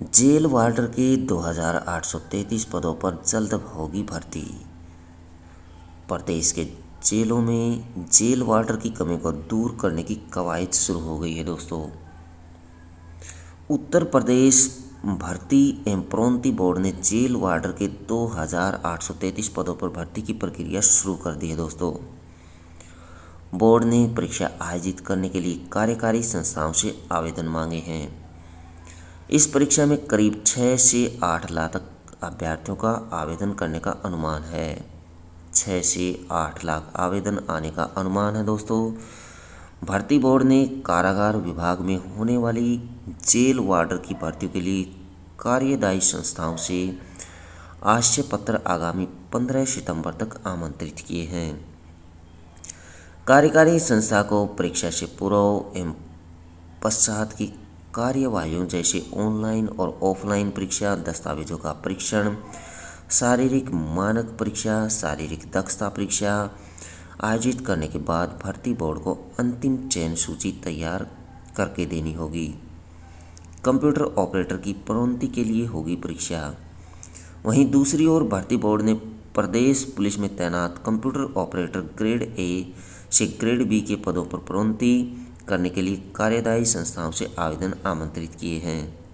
jail वार्डर के 2,833 पदों पर जल्द होगी भर्ती प्रदेश के जेलों में जेल वार्डर की कमी को दूर करने की कवायद शुरू हो गई है दोस्तों उत्तर प्रदेश भर्ती एवं प्रोन्ती बोर्ड ने जेल वार्डर के 2,833 पदों पर भर्ती की प्रक्रिया शुरू कर दी है दोस्तों बोर्ड ने परीक्षा आयोजित करने के लिए कार्यकारी संस्थाओं से आवेदन मांगे हैं इस परीक्षा में करीब छः से आठ लाख तक अभ्यर्थियों का आवेदन करने का अनुमान है छः से आठ लाख आवेदन आने का अनुमान है दोस्तों भर्ती बोर्ड ने कारागार विभाग में होने वाली जेल वार्डर की भर्ती के लिए कार्यदायी संस्थाओं से आश्चर्य पत्र आगामी 15 सितंबर तक आमंत्रित किए हैं कार्यकारी संस्था को परीक्षा से पूर्व एवं पश्चात की कार्यवाहियों जैसे ऑनलाइन और ऑफलाइन परीक्षा दस्तावेजों का परीक्षण शारीरिक मानक परीक्षा शारीरिक दक्षता परीक्षा आयोजित करने के बाद भर्ती बोर्ड को अंतिम चयन सूची तैयार करके देनी होगी कंप्यूटर ऑपरेटर की प्रोन्नति के लिए होगी परीक्षा वहीं दूसरी ओर भर्ती बोर्ड ने प्रदेश पुलिस में तैनात कंप्यूटर ऑपरेटर ग्रेड ए से ग्रेड बी के पदों पर प्रोन्नति करने के लिए कार्यदायी संस्थाओं से आवेदन आमंत्रित किए हैं